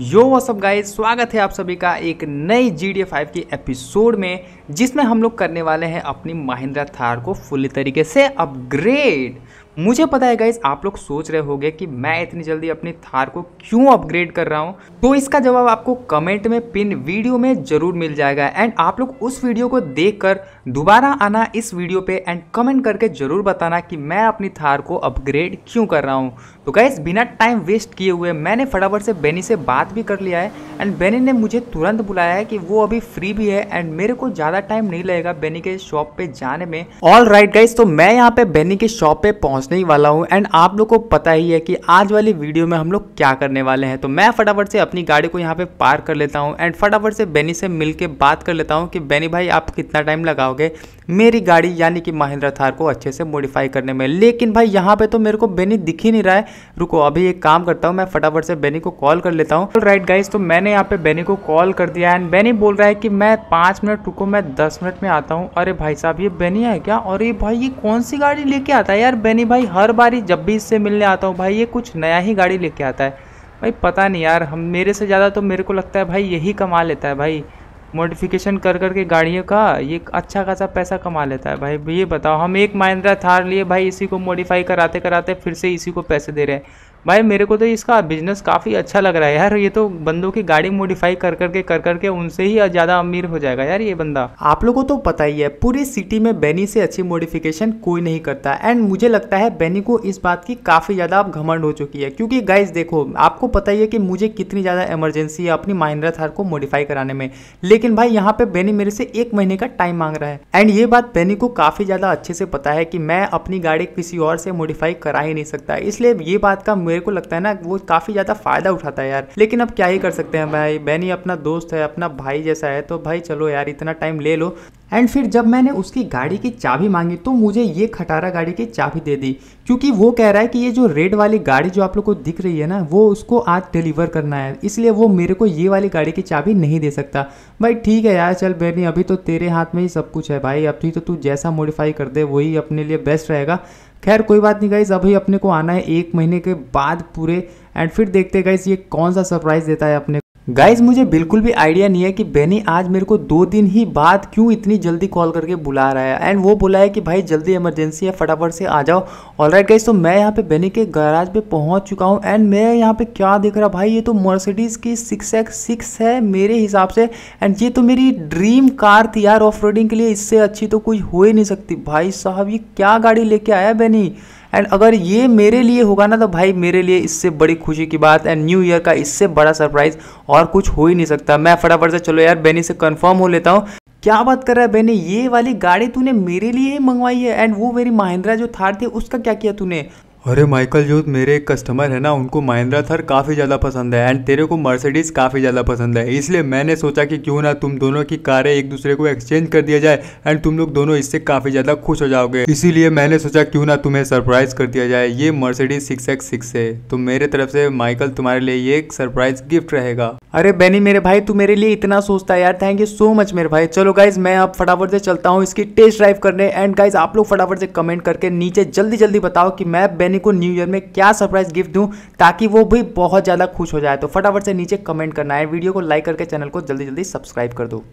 यो वसअप guys स्वागत है आप सभी का एक नई जी डी फाइव के एपिसोड में जिसमें हम लोग करने वाले हैं अपनी महिंद्रा थार को फुल तरीके से अपग्रेड मुझे पता है गाइज आप लोग सोच रहे होंगे कि मैं इतनी जल्दी अपनी थार को क्यों अपग्रेड कर रहा हूँ तो इसका जवाब आपको कमेंट में पिन वीडियो में जरूर मिल जाएगा एंड आप लोग उस वीडियो को देखकर दोबारा आना इस वीडियो पे एंड कमेंट करके जरूर बताना कि मैं अपनी थार को अपग्रेड क्यों कर रहा हूँ तो गाइज बिना टाइम वेस्ट किए हुए मैंने फटाफट से बेनी से बात भी कर लिया है एंड बेनी ने मुझे तुरंत बुलाया है कि वो अभी फ्री भी है एंड मेरे को ज़्यादा टाइम नहीं लगेगा बेनी के शॉप पे जाने में ऑल राइट गाइज तो मैं यहाँ पे बेनी के शॉप पे पहुँच पहुंचने ही वाला हूं एंड आप लोग को पता ही है कि आज वाली वीडियो में हम लोग क्या करने वाले हैं तो मैं फटाफट से अपनी गाड़ी को यहाँ पे पार्क कर लेता हूँ एंड फटाफट से बेनी से मिल के बात कर लेता हूँ कि बेनी भाई आप कितना टाइम लगाओगे मेरी गाड़ी यानी कि महिंद्रा थार को अच्छे से मॉडिफाई करने में लेकिन भाई यहाँ पे तो मेरे को बेनी दिख ही नहीं रहा है रुको अभी एक काम करता हूँ मैं फटाफट से बेनी को कॉल कर लेता हूँ राइट गाइज तो मैंने यहाँ पे बेनी को कॉल कर दिया एंड बेनी बोल रहा है कि मैं पाँच मिनट रुको मैं दस मिनट में आता हूँ अरे भाई साहब ये बेनी है क्या और ये भाई ये कौन सी गाड़ी लेके आता है यार बेनी भाई हर बारी जब भी इससे मिलने आता हूँ भाई ये कुछ नया ही गाड़ी लेके आता है भाई पता नहीं यार हम मेरे से ज़्यादा तो मेरे को लगता है भाई यही कमा लेता है भाई मॉडिफिकेशन कर कर के गाड़ियों का ये अच्छा खासा पैसा कमा लेता है भाई ये बताओ हम एक महिंद्रा थार लिए भाई इसी को मॉडिफाई कराते कराते फिर से इसी को पैसे दे रहे हैं भाई मेरे को तो इसका बिजनेस काफ़ी अच्छा लग रहा है यार ये तो बंदों की गाड़ी मॉडिफाई कर करके कर करके उनसे ही ज़्यादा अमीर हो जाएगा यार ये बंदा आप लोगों को तो पता ही है पूरी सिटी में बेनी से अच्छी मॉडिफिकेशन कोई नहीं करता एंड मुझे लगता है बेनी को इस बात की काफ़ी ज़्यादा अब घमंड हो चुकी है क्योंकि गाइज देखो आपको पता ही है कि मुझे कितनी ज़्यादा एमरजेंसी है अपनी माइंड्रा थार को मॉडिफाई कराने में लेकिन भाई यहाँ पे बेनी मेरे से एक महीने का टाइम मांग रहा है एंड ये बात बेनी को काफ़ी ज़्यादा अच्छे से पता है कि मैं अपनी गाड़ी किसी और से मॉडिफाई करा ही नहीं सकता इसलिए ये बात का मेरे को लगता है ना वो काफ़ी ज़्यादा फ़ायदा उठाता है यार लेकिन अब क्या ही कर सकते हैं भाई बैनी अपना दोस्त है अपना भाई जैसा है तो भाई चलो यार इतना टाइम ले लो एंड फिर जब मैंने उसकी गाड़ी की चाबी मांगी तो मुझे ये खटारा गाड़ी की चाबी दे दी क्योंकि वो कह रहा है कि ये जो रेड वाली गाड़ी जो आप लोग को दिख रही है ना वो उसको आज डिलीवर करना है इसलिए वो मेरे को ये वाली गाड़ी की चाबी नहीं दे सकता भाई ठीक है यार चल बेनी अभी तो तेरे हाथ में ही सब कुछ है भाई अभी तो तू जैसा मॉडिफाई कर दे वही अपने लिए बेस्ट रहेगा खैर कोई बात नहीं गाइज अभी अपने को आना है एक महीने के बाद पूरे एंड फिर देखते गाइज ये कौन सा सरप्राइज़ देता है अपने गाइज मुझे बिल्कुल भी आइडिया नहीं है कि बेनी आज मेरे को दो दिन ही बाद क्यों इतनी जल्दी कॉल करके बुला रहा है एंड वो बुला है कि भाई जल्दी इमरजेंसी है फटाफट से आ जाओ ऑल राइट गाइज तो मैं यहाँ पे बेनी के गैराज पे पहुँच चुका हूँ एंड मैं यहाँ पे क्या देख रहा भाई ये तो मर्सिडीज़ की सिक्स एक्स सिक्स है मेरे हिसाब से एंड ये तो मेरी ड्रीम कार थी यार ऑफ के लिए इससे अच्छी तो कुछ हो ही नहीं सकती भाई साहब ये क्या गाड़ी लेके आया बेनी एंड अगर ये मेरे लिए होगा ना तो भाई मेरे लिए इससे बड़ी खुशी की बात एंड न्यू ईयर का इससे बड़ा सरप्राइज़ और कुछ हो ही नहीं सकता मैं फटाफट से चलो यार बेनी से कन्फर्म हो लेता हूँ क्या बात कर रहा है बेनी ये वाली गाड़ी तूने मेरे लिए ही मंगवाई है एंड वो मेरी महिंद्रा जो थार थी उसका क्या किया तूने अरे माइकल जो मेरे एक कस्टमर है ना उनको महिंद्रा थर काफ़ी ज़्यादा पसंद है एंड तेरे को मर्सिडीज़ काफ़ी ज़्यादा पसंद है इसलिए मैंने सोचा कि क्यों ना तुम दोनों की कारें एक दूसरे को एक्सचेंज कर दिया जाए एंड तुम लोग दोनों इससे काफ़ी ज़्यादा खुश हो जाओगे इसीलिए मैंने सोचा क्यों ना तुम्हें सरप्राइज़ कर दिया जाए ये मर्सिडीज़ सिक्स एक्स सिक्स है तो मेरे तरफ से माइकल तुम्हारे लिए ये एक सरप्राइज़ गिफ्ट रहेगा अरे बेनी मेरे भाई तू मेरे लिए इतना सोचता है यार थैंक यू सो मच मेरे भाई चलो गाइज मैं आप फटाफट से चलता हूँ इसकी टेस्ट ड्राइव करने एंड गाइज आप लोग फटाफट से कमेंट करके नीचे जल्दी जल्दी बताओ कि मैं नैनी को न्यू ईयर में क्या सरप्राइज गिफ्ट दूँ ताकि वो भी बहुत ज़्यादा खुश हो जाए तो फटाफट से नीचे कमेंट करना है वीडियो को लाइक करके चैनल को जल्दी जल्दी सब्सक्राइब कर दो